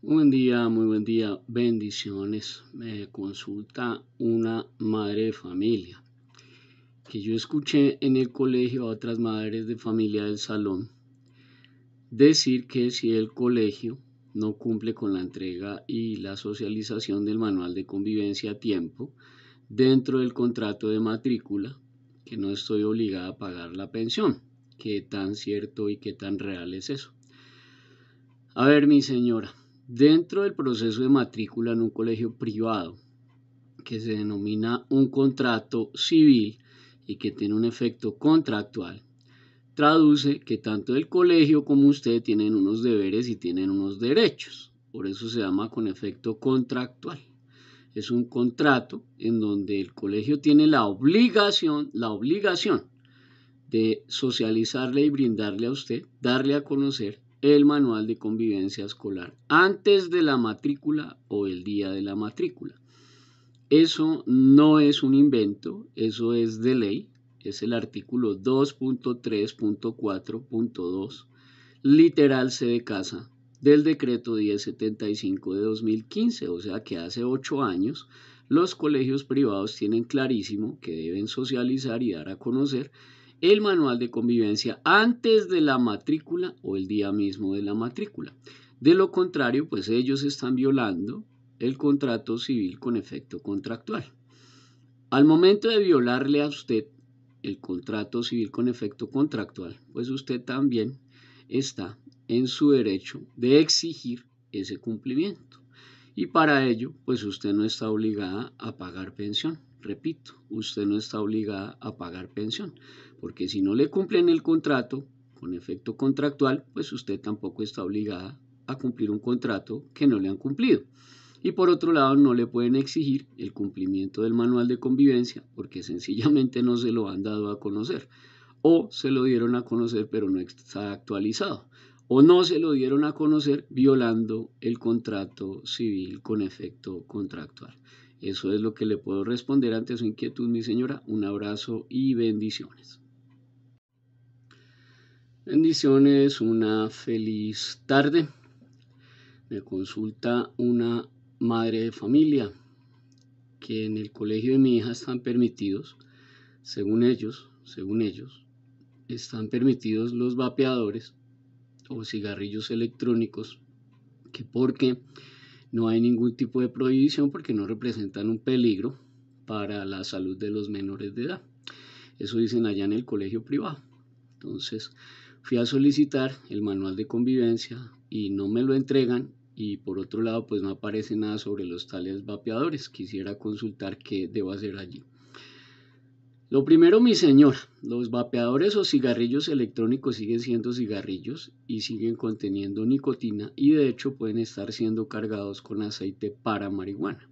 buen día, muy buen día, bendiciones. Me consulta una madre de familia que yo escuché en el colegio a otras madres de familia del salón decir que si el colegio no cumple con la entrega y la socialización del manual de convivencia a tiempo dentro del contrato de matrícula, que no estoy obligada a pagar la pensión. Qué tan cierto y qué tan real es eso. A ver, mi señora, dentro del proceso de matrícula en un colegio privado, que se denomina un contrato civil y que tiene un efecto contractual, traduce que tanto el colegio como usted tienen unos deberes y tienen unos derechos. Por eso se llama con efecto contractual. Es un contrato en donde el colegio tiene la obligación, la obligación de socializarle y brindarle a usted, darle a conocer el manual de convivencia escolar antes de la matrícula o el día de la matrícula. Eso no es un invento, eso es de ley, es el artículo 2.3.4.2, literal C de casa, del decreto 1075 de 2015, o sea que hace ocho años los colegios privados tienen clarísimo que deben socializar y dar a conocer el manual de convivencia antes de la matrícula o el día mismo de la matrícula. De lo contrario, pues ellos están violando el contrato civil con efecto contractual. Al momento de violarle a usted el contrato civil con efecto contractual, pues usted también está en su derecho de exigir ese cumplimiento. Y para ello, pues usted no está obligada a pagar pensión. Repito, usted no está obligada a pagar pensión porque si no le cumplen el contrato con efecto contractual, pues usted tampoco está obligada a cumplir un contrato que no le han cumplido. Y por otro lado, no le pueden exigir el cumplimiento del manual de convivencia porque sencillamente no se lo han dado a conocer. O se lo dieron a conocer pero no está actualizado. O no se lo dieron a conocer violando el contrato civil con efecto contractual. Eso es lo que le puedo responder ante su inquietud, mi señora. Un abrazo y bendiciones. Bendiciones, una feliz tarde. Me consulta una madre de familia que en el colegio de mi hija están permitidos, según ellos, según ellos, están permitidos los vapeadores o cigarrillos electrónicos, que porque no hay ningún tipo de prohibición porque no representan un peligro para la salud de los menores de edad. Eso dicen allá en el colegio privado. Entonces, Fui a solicitar el manual de convivencia y no me lo entregan y por otro lado pues no aparece nada sobre los tales vapeadores. Quisiera consultar qué debo hacer allí. Lo primero, mi señor, los vapeadores o cigarrillos electrónicos siguen siendo cigarrillos y siguen conteniendo nicotina y de hecho pueden estar siendo cargados con aceite para marihuana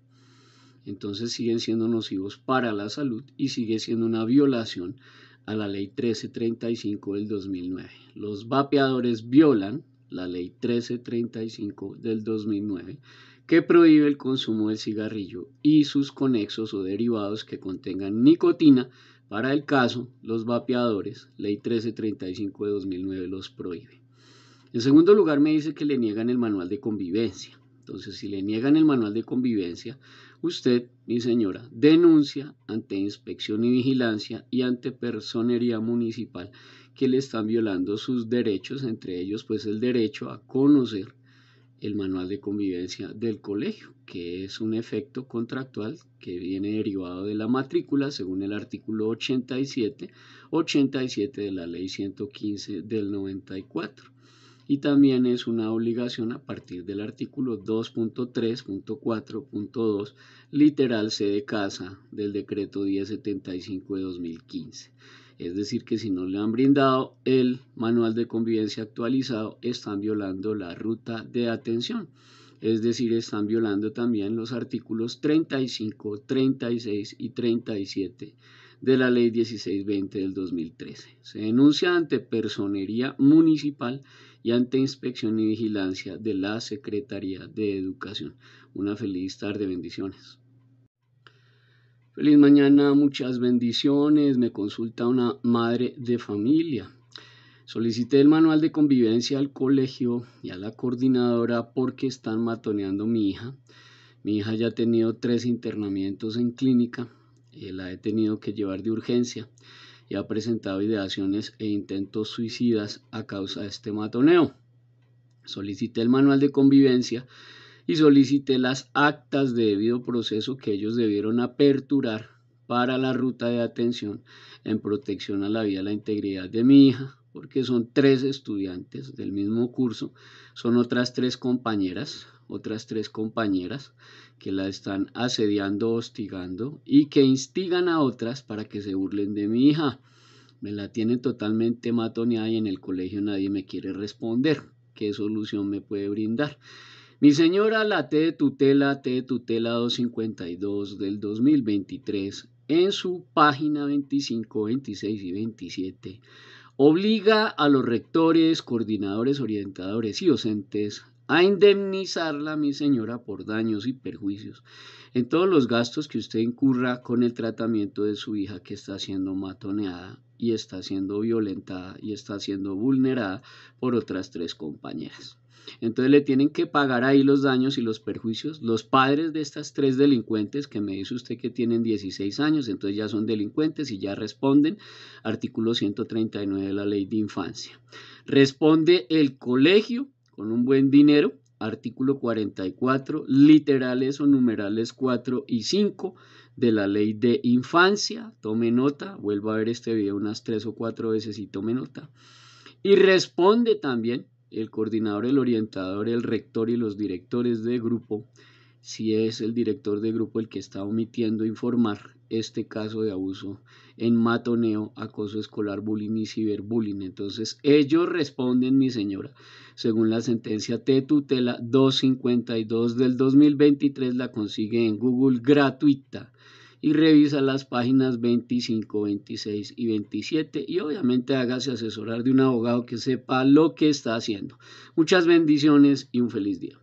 entonces siguen siendo nocivos para la salud y sigue siendo una violación a la ley 1335 del 2009. Los vapeadores violan la ley 1335 del 2009 que prohíbe el consumo del cigarrillo y sus conexos o derivados que contengan nicotina. Para el caso, los vapeadores, ley 1335 de 2009 los prohíbe. En segundo lugar, me dice que le niegan el manual de convivencia. Entonces, si le niegan el manual de convivencia, Usted, mi señora, denuncia ante inspección y vigilancia y ante personería municipal que le están violando sus derechos, entre ellos pues el derecho a conocer el manual de convivencia del colegio, que es un efecto contractual que viene derivado de la matrícula según el artículo 87, 87 de la ley 115 del 94 y también es una obligación a partir del artículo 2.3.4.2 literal C de casa del decreto 1075 de 2015. Es decir, que si no le han brindado el manual de convivencia actualizado, están violando la ruta de atención es decir, están violando también los artículos 35, 36 y 37 de la ley 1620 del 2013. Se denuncia ante Personería Municipal y ante Inspección y Vigilancia de la Secretaría de Educación. Una feliz tarde, bendiciones. Feliz mañana, muchas bendiciones. Me consulta una madre de familia. Solicité el manual de convivencia al colegio y a la coordinadora porque están matoneando a mi hija. Mi hija ya ha tenido tres internamientos en clínica, y eh, la he tenido que llevar de urgencia y ha presentado ideaciones e intentos suicidas a causa de este matoneo. Solicité el manual de convivencia y solicité las actas de debido proceso que ellos debieron aperturar para la ruta de atención en protección a la vida y la integridad de mi hija, porque son tres estudiantes del mismo curso, son otras tres compañeras, otras tres compañeras que la están asediando, hostigando y que instigan a otras para que se burlen de mi hija. Me la tienen totalmente matoneada y en el colegio nadie me quiere responder. ¿Qué solución me puede brindar? Mi señora, la T de tutela, T de tutela 252 del 2023, en su página 25, 26 y 27 obliga a los rectores, coordinadores, orientadores y docentes a indemnizarla, mi señora, por daños y perjuicios en todos los gastos que usted incurra con el tratamiento de su hija que está siendo matoneada y está siendo violentada y está siendo vulnerada por otras tres compañeras. Entonces le tienen que pagar ahí los daños y los perjuicios. Los padres de estas tres delincuentes, que me dice usted que tienen 16 años, entonces ya son delincuentes y ya responden. Artículo 139 de la ley de infancia. Responde el colegio con un buen dinero. Artículo 44, literales o numerales 4 y 5 de la ley de infancia. Tome nota, vuelvo a ver este video unas tres o cuatro veces y tome nota. Y responde también el coordinador, el orientador, el rector y los directores de grupo, si es el director de grupo el que está omitiendo informar este caso de abuso en matoneo, acoso escolar, bullying y ciberbullying. Entonces, ellos responden, mi señora, según la sentencia T tutela 252 del 2023, la consigue en Google gratuita y revisa las páginas 25, 26 y 27 y obviamente hágase asesorar de un abogado que sepa lo que está haciendo. Muchas bendiciones y un feliz día.